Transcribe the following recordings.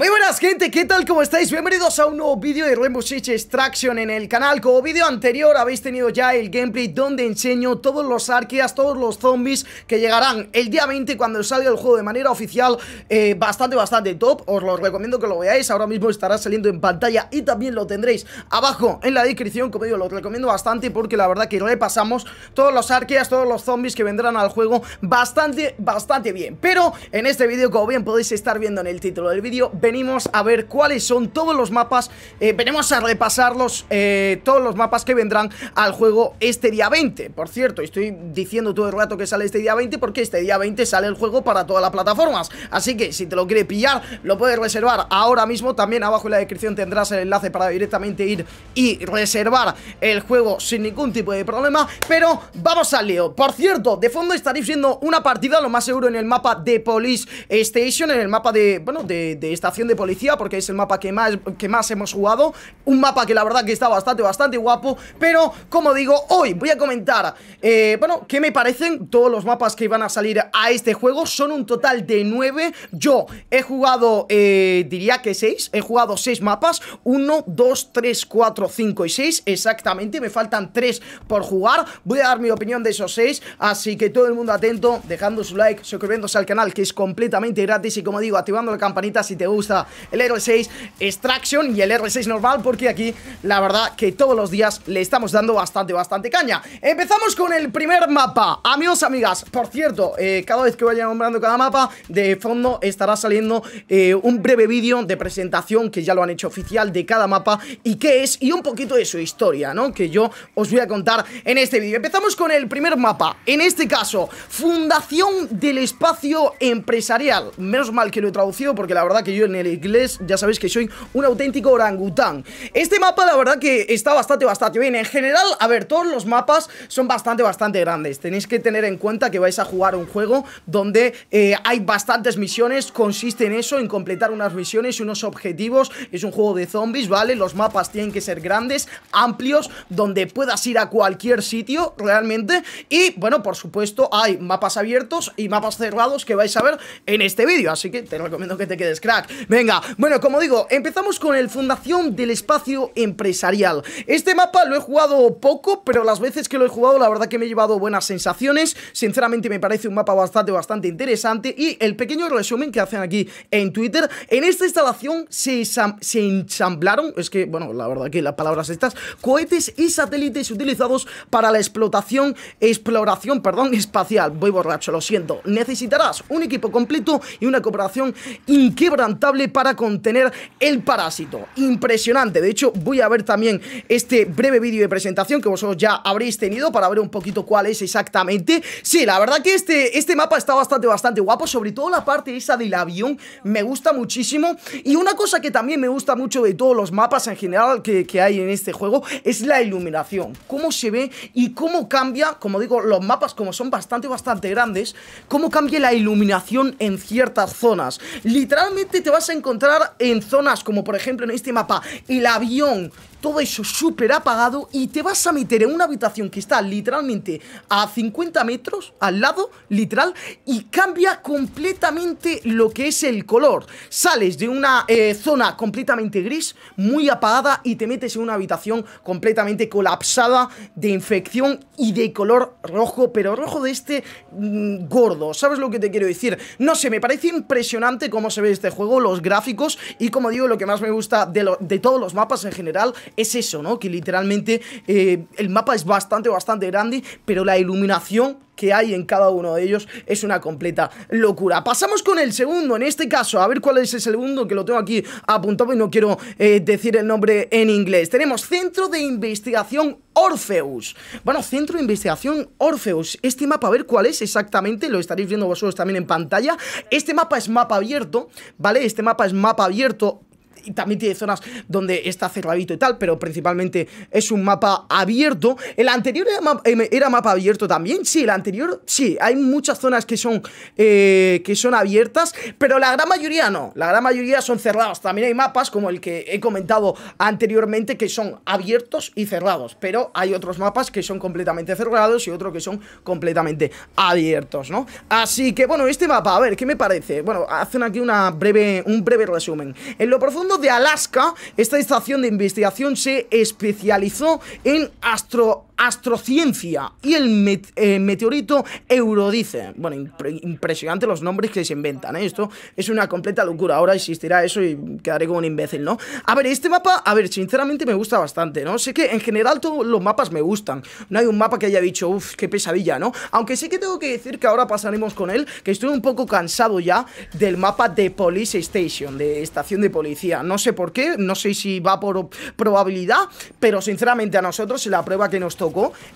Muy buenas gente, ¿qué tal? ¿Cómo estáis? Bienvenidos a un nuevo vídeo de Rainbow Six Extraction en el canal Como vídeo anterior habéis tenido ya el gameplay donde enseño todos los arqueas, todos los zombies que llegarán el día 20 cuando salga el juego de manera oficial eh, Bastante, bastante top, os lo recomiendo que lo veáis, ahora mismo estará saliendo en pantalla y también lo tendréis abajo en la descripción Como digo, lo recomiendo bastante porque la verdad que repasamos todos los arqueas, todos los zombies que vendrán al juego bastante, bastante bien Pero en este vídeo, como bien podéis estar viendo en el título del vídeo venimos a ver cuáles son todos los mapas, eh, venimos a repasarlos, eh, todos los mapas que vendrán al juego este día 20. Por cierto, estoy diciendo todo el rato que sale este día 20 porque este día 20 sale el juego para todas las plataformas. Así que si te lo quieres pillar, lo puedes reservar ahora mismo. También abajo en la descripción tendrás el enlace para directamente ir y reservar el juego sin ningún tipo de problema. Pero vamos al lío. Por cierto, de fondo estaréis viendo una partida, lo más seguro, en el mapa de Police Station, en el mapa de, bueno, de, de esta de policía Porque es el mapa que más, que más hemos jugado Un mapa que la verdad que está bastante, bastante guapo Pero, como digo, hoy voy a comentar eh, Bueno, ¿qué me parecen? Todos los mapas que van a salir a este juego Son un total de 9 Yo he jugado, eh, diría que seis He jugado seis mapas 1, 2, 3, 4, 5 y 6 Exactamente, me faltan 3 por jugar Voy a dar mi opinión de esos seis Así que todo el mundo atento Dejando su like, suscribiéndose al canal Que es completamente gratis Y como digo, activando la campanita si te gusta el R6 Extraction y el R6 normal porque aquí la verdad que todos los días le estamos dando bastante, bastante caña Empezamos con el primer mapa Amigos, amigas, por cierto, eh, cada vez que vaya nombrando cada mapa De fondo estará saliendo eh, un breve vídeo de presentación que ya lo han hecho oficial de cada mapa Y que es y un poquito de su historia, ¿no? Que yo os voy a contar en este vídeo Empezamos con el primer mapa, en este caso, Fundación del Espacio Empresarial Menos mal que lo he traducido porque la verdad que yo en el inglés, ya sabéis que soy un auténtico orangután. Este mapa, la verdad que está bastante, bastante bien. En general, a ver, todos los mapas son bastante, bastante grandes. Tenéis que tener en cuenta que vais a jugar un juego donde eh, hay bastantes misiones. Consiste en eso, en completar unas misiones y unos objetivos. Es un juego de zombies, ¿vale? Los mapas tienen que ser grandes, amplios, donde puedas ir a cualquier sitio realmente. Y, bueno, por supuesto, hay mapas abiertos y mapas cerrados que vais a ver en este vídeo. Así que te recomiendo que te quedes crack. Venga, bueno, como digo, empezamos con el Fundación del Espacio Empresarial. Este mapa lo he jugado poco, pero las veces que lo he jugado la verdad que me he llevado buenas sensaciones. Sinceramente me parece un mapa bastante, bastante interesante y el pequeño resumen que hacen aquí en Twitter, en esta instalación se, se ensamblaron, es que, bueno, la verdad que las palabras estas, cohetes y satélites utilizados para la explotación, exploración, perdón, espacial. Voy borracho, lo siento. Necesitarás un equipo completo y una cooperación inquebrantable para contener el parásito. Impresionante. De hecho, voy a ver también este breve vídeo de presentación que vosotros ya habréis tenido para ver un poquito cuál es exactamente. Sí, la verdad que este, este mapa está bastante, bastante guapo. Sobre todo la parte esa del avión me gusta muchísimo. Y una cosa que también me gusta mucho de todos los mapas en general que, que hay en este juego es la iluminación. Cómo se ve y cómo cambia, como digo, los mapas como son bastante, bastante grandes, cómo cambia la iluminación en ciertas zonas. Literalmente te vas encontrar en zonas como por ejemplo en este mapa el avión todo eso súper apagado y te vas a meter en una habitación que está literalmente a 50 metros al lado, literal, y cambia completamente lo que es el color. Sales de una eh, zona completamente gris, muy apagada, y te metes en una habitación completamente colapsada de infección y de color rojo, pero rojo de este mm, gordo, ¿sabes lo que te quiero decir? No sé, me parece impresionante cómo se ve este juego, los gráficos, y como digo, lo que más me gusta de, de todos los mapas en general es eso, ¿no? Que literalmente eh, el mapa es bastante, bastante grande, pero la iluminación que hay en cada uno de ellos es una completa locura. Pasamos con el segundo, en este caso, a ver cuál es el segundo, que lo tengo aquí apuntado y no quiero eh, decir el nombre en inglés. Tenemos Centro de Investigación Orpheus. Bueno, Centro de Investigación Orfeus. Este mapa, a ver cuál es exactamente, lo estaréis viendo vosotros también en pantalla. Este mapa es mapa abierto, ¿vale? Este mapa es mapa abierto, y también tiene zonas donde está cerradito y tal, pero principalmente es un mapa abierto. El anterior era, em, mapa, abierto también, sí, el anterior, sí, hay muchas zonas que son, eh, que son abiertas, pero la gran mayoría no, la gran mayoría son cerrados. También hay mapas como el que he comentado anteriormente que son abiertos y cerrados, pero hay otros mapas que son completamente cerrados y otros que son completamente abiertos, ¿no? Así que, bueno, este mapa, a ver, ¿qué me parece? Bueno, hacen aquí una breve, un breve resumen. En lo profundo de Alaska, esta estación de investigación se especializó en astro Astrociencia y el eh, meteorito Eurodice. Bueno, impresionante los nombres que se inventan, ¿eh? Esto es una completa locura. Ahora existirá eso y quedaré como un imbécil, ¿no? A ver, este mapa, a ver, sinceramente me gusta bastante, ¿no? Sé que en general todos los mapas me gustan. No hay un mapa que haya dicho, uff, qué pesadilla, ¿no? Aunque sí que tengo que decir que ahora pasaremos con él, que estoy un poco cansado ya del mapa de Police Station, de estación de policía. No sé por qué, no sé si va por probabilidad, pero sinceramente a nosotros la prueba que nos toca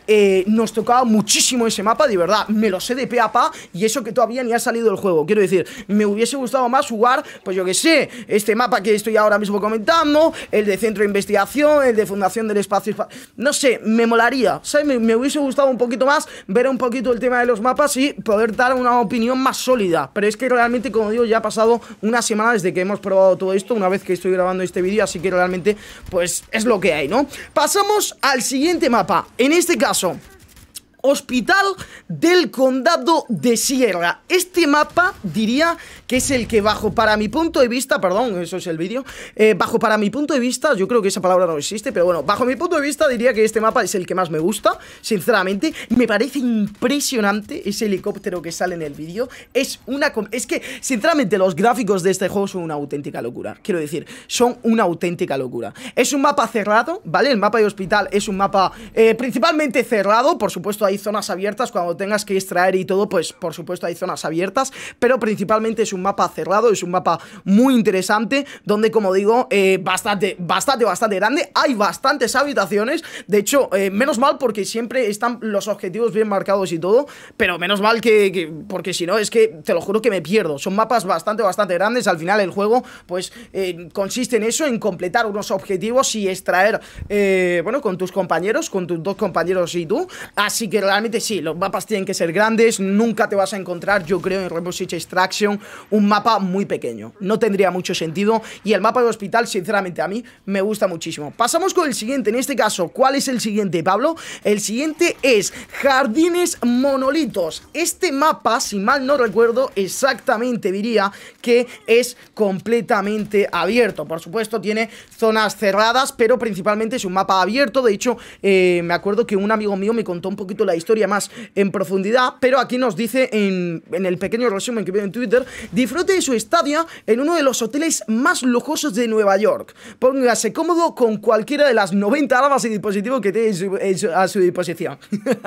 eh, nos tocaba muchísimo ese mapa, de verdad, me lo sé de pe a pa y eso que todavía ni ha salido el juego. Quiero decir, me hubiese gustado más jugar, pues yo que sé, este mapa que estoy ahora mismo comentando, el de centro de investigación, el de fundación del espacio, no sé, me molaría, Me, me hubiese gustado un poquito más ver un poquito el tema de los mapas y poder dar una opinión más sólida, pero es que realmente, como digo, ya ha pasado una semana desde que hemos probado todo esto, una vez que estoy grabando este vídeo, así que realmente, pues es lo que hay, ¿no? Pasamos al siguiente mapa, en este caso, Hospital del Condado de Sierra. Este mapa diría que es el que bajo para mi punto de vista, perdón, eso es el vídeo, eh, bajo para mi punto de vista, yo creo que esa palabra no existe, pero bueno, bajo mi punto de vista diría que este mapa es el que más me gusta, sinceramente, me parece impresionante ese helicóptero que sale en el vídeo, es una... es que, sinceramente, los gráficos de este juego son una auténtica locura, quiero decir, son una auténtica locura. Es un mapa cerrado, ¿vale? El mapa de hospital es un mapa eh, principalmente cerrado, por supuesto, hay zonas abiertas, cuando tengas que extraer y todo, pues por supuesto hay zonas abiertas, pero principalmente es un mapa cerrado, es un mapa muy interesante, donde como digo, eh, bastante, bastante, bastante grande, hay bastantes habitaciones, de hecho, eh, menos mal porque siempre están los objetivos bien marcados y todo, pero menos mal que, porque si no, es que te lo juro que me pierdo, son mapas bastante, bastante grandes, al final el juego, pues eh, consiste en eso, en completar unos objetivos y extraer, bueno, con tus compañeros, con tus dos compañeros y tú, así que realmente sí, los mapas tienen que ser grandes, nunca te vas a encontrar, yo creo, en Rainbow Six Extraction, un mapa muy pequeño. No tendría mucho sentido y el mapa del hospital, sinceramente, a mí me gusta muchísimo. Pasamos con el siguiente, en este caso, ¿cuál es el siguiente, Pablo? El siguiente es Jardines Monolitos. Este mapa, si mal no recuerdo, exactamente diría que es completamente abierto. Por supuesto, tiene zonas cerradas, pero principalmente es un mapa abierto. De hecho, eh, me acuerdo que un amigo mío me contó un poquito la historia más en profundidad, pero aquí nos dice en, el pequeño resumen que veo en Twitter, disfrute de su estadio en uno de los hoteles más lujosos de Nueva York. Póngase cómodo con cualquiera de las 90 armas y dispositivos que tiene a su disposición.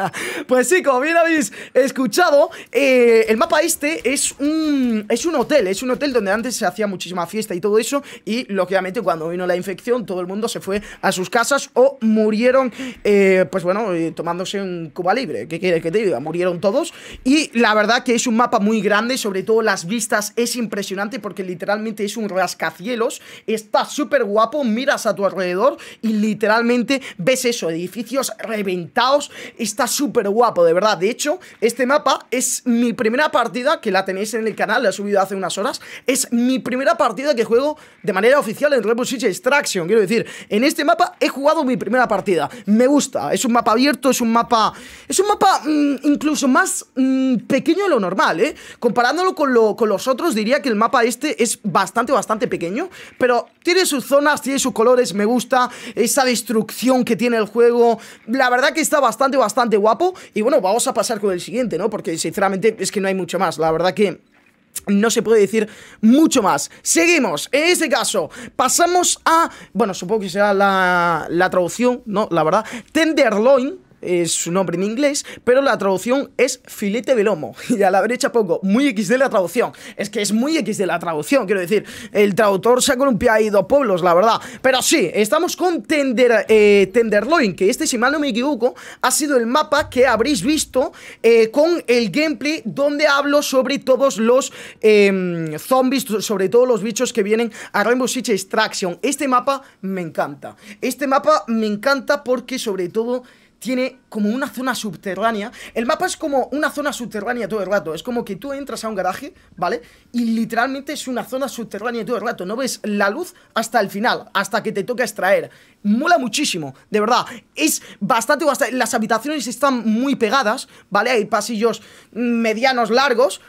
pues sí, como bien habéis escuchado, eh, el mapa este es un, es un hotel, es un hotel donde antes se hacía muchísima fiesta y todo eso, y lógicamente cuando vino la infección todo el mundo se fue a sus casas o murieron, eh, pues bueno, eh, tomándose un cubano Libre. que te diga? Murieron todos. Y la verdad que es un mapa muy grande, sobre todo las vistas es impresionante porque literalmente es un rascacielos. Está súper guapo, miras a tu alrededor y literalmente ves eso, edificios reventados. Está súper guapo, de verdad. De hecho, este mapa es mi primera partida, que la tenéis en el canal, la he subido hace unas horas. Es mi primera partida que juego de manera oficial en Rainbow Extraction. Quiero decir, en este mapa he jugado mi primera partida. Me gusta, es un mapa abierto, es un mapa es un mapa mm, incluso más mm, pequeño de lo normal, ¿eh? Comparándolo con, con los otros, diría que el mapa este es bastante, bastante pequeño, pero tiene sus zonas, tiene sus colores, me gusta, esa destrucción que tiene el juego, la verdad que está bastante, bastante guapo, y bueno, vamos a pasar con el siguiente, ¿no? Porque sinceramente es que no hay mucho más, la verdad que no se puede decir mucho más. Seguimos, en este caso, pasamos a, bueno, supongo que será la, la traducción, ¿no? La verdad, Tenderloin, es su nombre en inglés, pero la traducción es filete de lomo. Y a la derecha poco, muy X de la traducción. Es que es muy X de la traducción, quiero decir. El traductor se ha columpiado ahí pueblos, la verdad. Pero sí, estamos con Tender, eh, Tenderloin, que este, si mal no me equivoco, ha sido el mapa que habréis visto eh, con el gameplay donde hablo sobre todos los em, zombies, sobre todos los bichos que vienen a Rainbow Six Extraction. Este mapa me encanta. Este mapa me encanta porque sobre todo tiene como una zona subterránea. El mapa es como una zona subterránea todo el rato. Es como que tú entras a un garaje, ¿vale? Y literalmente es una zona subterránea todo el rato. No ves la luz hasta el final, hasta que te toca extraer. Mola muchísimo, de verdad. Es bastante, bastante... Las habitaciones están muy pegadas, ¿vale? Hay pasillos medianos, largos.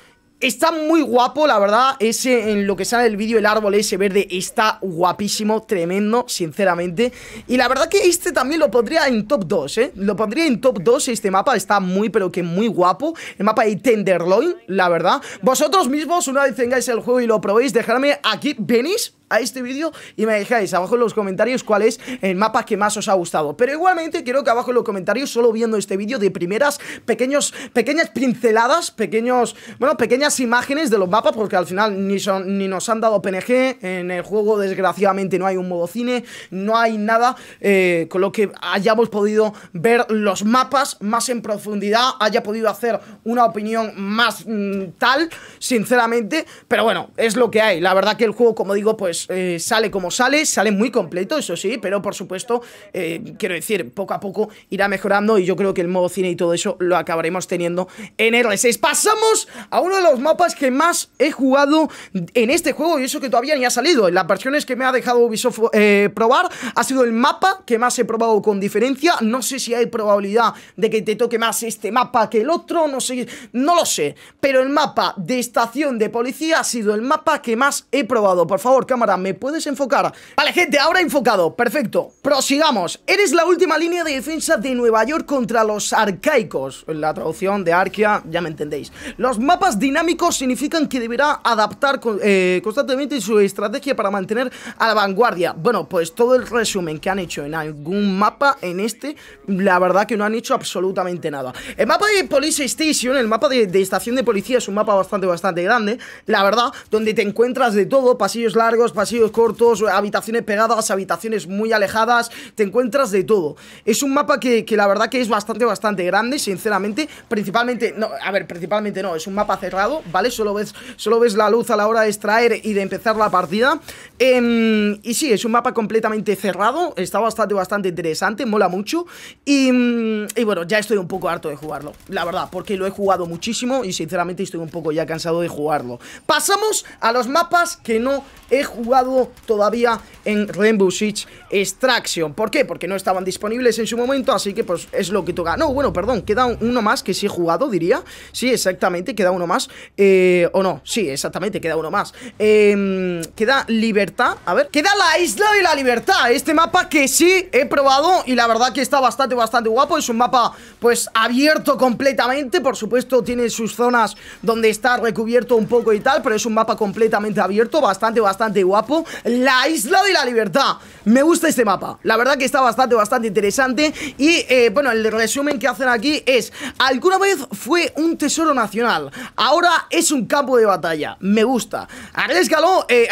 Está muy guapo, la verdad, ese en lo que sale el vídeo, el árbol ese verde está guapísimo, tremendo, sinceramente. Y la verdad que este también lo pondría en top 2, ¿eh? Lo pondría en top 2, este mapa está muy, pero que muy guapo. El mapa de Tenderloin, la verdad. Vosotros mismos, una vez tengáis el juego y lo probéis, dejadme aquí, ¿venís? a este vídeo y me dejáis abajo en los comentarios cuál es el mapa que más os ha gustado. Pero igualmente quiero que abajo en los comentarios, solo viendo este vídeo de primeras, pequeños, pequeñas pinceladas, pequeños, bueno, pequeñas imágenes de los mapas, porque al final ni, ni nos han dado PNG, en el juego desgraciadamente no hay un modo cine, no hay nada eh, con lo que hayamos podido ver los mapas más en profundidad, haya podido hacer una opinión más mm, tal, sinceramente, pero bueno, es lo que hay. La verdad que el juego, como digo, pues eh, sale como sale, sale muy completo, eso sí, pero por supuesto, eh, quiero decir, poco a poco irá mejorando y yo creo que el modo cine y todo eso lo acabaremos teniendo en R6. Pasamos a uno de los mapas que más he jugado en este juego y eso que todavía ni ha salido. En las versiones que me ha dejado Ubisoft eh, probar, ha sido el mapa que más he probado con diferencia. No sé si hay probabilidad de que te toque más este mapa que el otro, no sé, no lo sé. Pero el mapa de estación de policía ha sido el mapa que más he probado. Por favor, cámara me puedes enfocar. Vale, gente, ahora enfocado. Perfecto. Prosigamos. Eres la última línea de defensa de Nueva York contra los arcaicos. La traducción de Arquia, ya me entendéis. Los mapas dinámicos significan que deberá adaptar eh, constantemente su estrategia para mantener a la vanguardia. Bueno, pues todo el resumen que han hecho en algún mapa, en este, la verdad que no han hecho absolutamente nada. El mapa de Police Station, el mapa de, de estación de policía, es un mapa bastante, bastante grande, la verdad, donde te encuentras de todo, pasillos largos, pasillos cortos, habitaciones pegadas, habitaciones muy alejadas, te encuentras de todo. Es un mapa que, la verdad que es bastante, bastante grande, sinceramente. Principalmente, no, a ver, principalmente no, es un mapa cerrado, ¿vale? Solo ves, solo ves la luz a la hora de extraer y de empezar la partida. Em, y sí, es un mapa completamente cerrado, está bastante, bastante interesante, mola mucho. Y, mm, y bueno, ya estoy un poco harto de jugarlo, la verdad, porque lo he jugado muchísimo y sinceramente estoy un poco ya cansado de jugarlo. Pasamos a los mapas que no he jugado jugado todavía en Rainbow Six Extraction. ¿Por qué? Porque no estaban disponibles en su momento, así que pues es lo que toca. No, bueno, perdón, queda uno más que sí he jugado, diría. Sí, exactamente, queda uno más. Eh, o no, sí, exactamente, queda uno más. Em, queda Libertad, a ver. Queda la Isla de la Libertad, este mapa que sí he probado y la verdad que está bastante, bastante guapo. Es un mapa pues abierto completamente, por supuesto tiene sus zonas donde está recubierto un poco y tal, pero es un mapa completamente abierto, bastante, bastante guapo guapo. La isla de la libertad. Me gusta este mapa. La verdad que está bastante, bastante interesante. Y eh, bueno, el resumen que hacen aquí es, alguna vez fue un tesoro nacional, ahora es un campo de batalla. Me gusta. Arriesgalo, eh,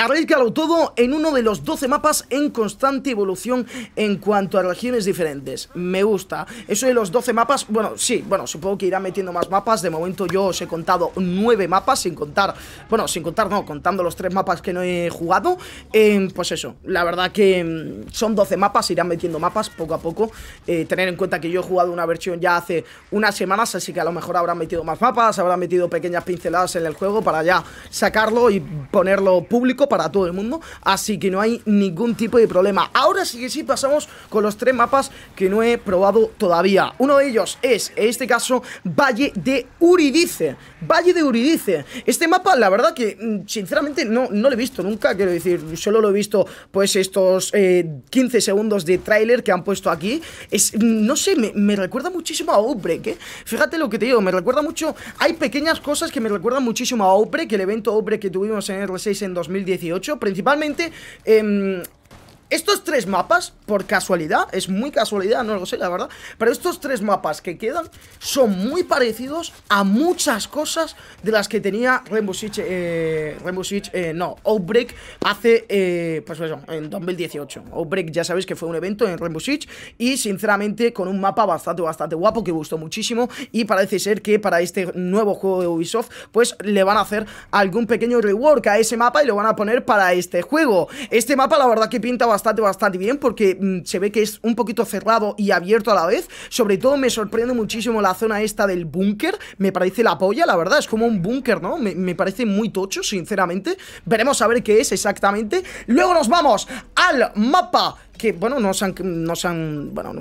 todo en uno de los 12 mapas en constante evolución en cuanto a regiones diferentes. Me gusta. Eso de los 12 mapas, bueno, sí, bueno, supongo que irá metiendo más mapas. De momento yo os he contado 9 mapas sin contar, bueno, sin contar, no, contando los 3 mapas que no he jugado pues eso, la verdad que mm, son 12 mapas, irán metiendo mapas poco a poco. Eh, tener en cuenta que yo he jugado una versión ya hace unas semanas, así que a lo mejor habrán metido más mapas, habrán metido pequeñas pinceladas en el juego para ya sacarlo y ponerlo público para todo el mundo. Así que no hay ningún tipo de problema. Ahora sí que sí pasamos con los tres mapas que no he probado todavía. Uno de ellos es, en este caso, Valle de Uridice. Valle de Uridice. Este mapa, la verdad que, mm, sinceramente, no, no lo he visto nunca, quiero decir decir, solo lo he visto pues estos 15 eh, segundos de tráiler que han puesto aquí. Es, no sé, me, recuerda muchísimo a Outbreak, ¿eh? Fíjate lo que te digo, me recuerda mucho, hay pequeñas cosas que me recuerdan muchísimo a que el evento Outbreak que tuvimos en R6 en 2018, principalmente eh, estos tres mapas, por casualidad, es muy casualidad, no lo sé, la verdad, pero estos tres mapas que quedan son muy parecidos a muchas cosas de las que tenía Rainbow Six, eh, Rainbow eh, no, Outbreak hace, eh, pues eso, en 2018. Outbreak ya sabéis que fue un evento en Rainbow Six y sinceramente con un mapa bastante, bastante guapo que gustó muchísimo y parece ser que para este nuevo juego de Ubisoft, pues le van a hacer algún pequeño rework a ese mapa y lo van a poner para este juego. Este mapa la verdad que pinta bastante bastante, bastante bien porque mm, se ve que es un poquito cerrado y abierto a la vez. Sobre todo me sorprende muchísimo la zona esta del búnker. Me parece la polla, la verdad. Es como un búnker, ¿no? Me, me parece muy tocho, sinceramente. Veremos a ver qué es exactamente. Luego nos vamos al mapa que, bueno, nos han, han bueno,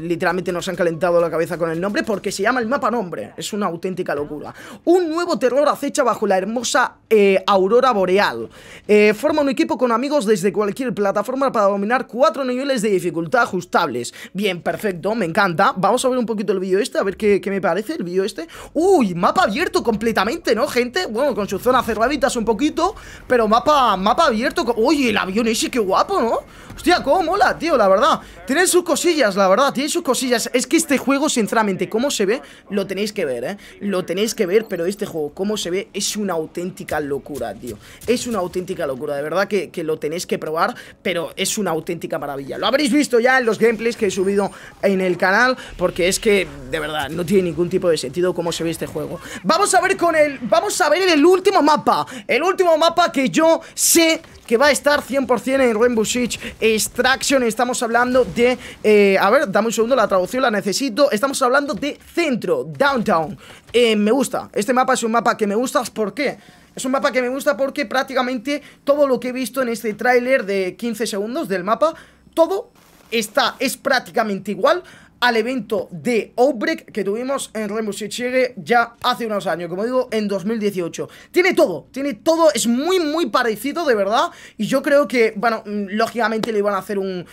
literalmente nos han calentado la cabeza con el nombre porque se llama el mapa nombre. Es una auténtica locura. Un nuevo terror acecha bajo la hermosa eh, aurora boreal. Eh, forma un equipo con amigos desde cualquier plataforma para dominar cuatro niveles de dificultad ajustables. Bien, perfecto, me encanta. Vamos a ver un poquito el vídeo este, a ver qué, me parece el vídeo este. Uy, mapa abierto completamente, ¿no, gente? Bueno, con su zona cerraditas un poquito, pero mapa, mapa abierto. Uy, el avión ese, qué guapo, ¿no? Hostia, cómo mola, tío, la verdad Tienen sus cosillas, la verdad, tiene sus cosillas Es que este juego, sinceramente, cómo se ve Lo tenéis que ver, eh, lo tenéis que ver Pero este juego, cómo se ve, es una auténtica locura, tío Es una auténtica locura, de verdad que, lo tenéis que probar Pero es una auténtica maravilla Lo habréis visto ya en los gameplays que he subido en el canal Porque es que, de verdad, no tiene ningún tipo de sentido cómo se ve este juego Vamos a ver con el, vamos a ver el último mapa El último mapa que yo sé que va a estar 100% en Rainbow Six Extraction. Estamos hablando de... Eh, a ver, dame un segundo, la traducción la necesito. Estamos hablando de centro, downtown. Eh, me gusta. Este mapa es un mapa que me gusta. ¿Por qué? Es un mapa que me gusta porque prácticamente todo lo que he visto en este tráiler de 15 segundos del mapa, todo está, es prácticamente igual al evento de Outbreak que tuvimos en Rainbow Six Siege ya hace unos años, como digo, en 2018. Tiene todo, tiene todo, es muy, muy parecido, de verdad, y yo creo que, bueno, mm, lógicamente le iban a hacer un,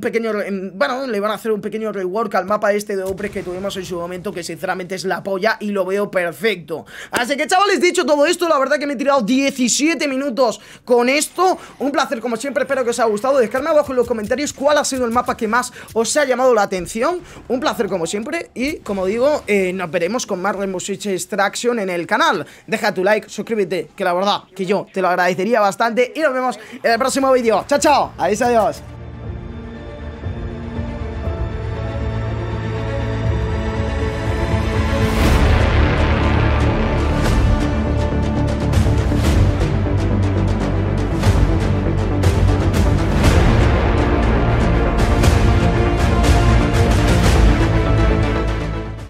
pequeño, mm, bueno, le iban a hacer un pequeño rework al mapa este de Outbreak que tuvimos en su momento, que sinceramente es la polla y lo veo perfecto. Así que, chavales, dicho todo esto, la verdad que me he tirado 17 minutos con esto, un placer como siempre, espero que os haya gustado, dejadme abajo en los comentarios cuál ha sido el mapa que más os ha llamado la atención, un placer como siempre y como digo, eh, nos veremos con más Rainbow Switch Extraction en el canal. Deja tu like, suscríbete, que la verdad que yo te lo agradecería bastante y nos vemos en el próximo vídeo. Chao, chao. Adiós, adiós.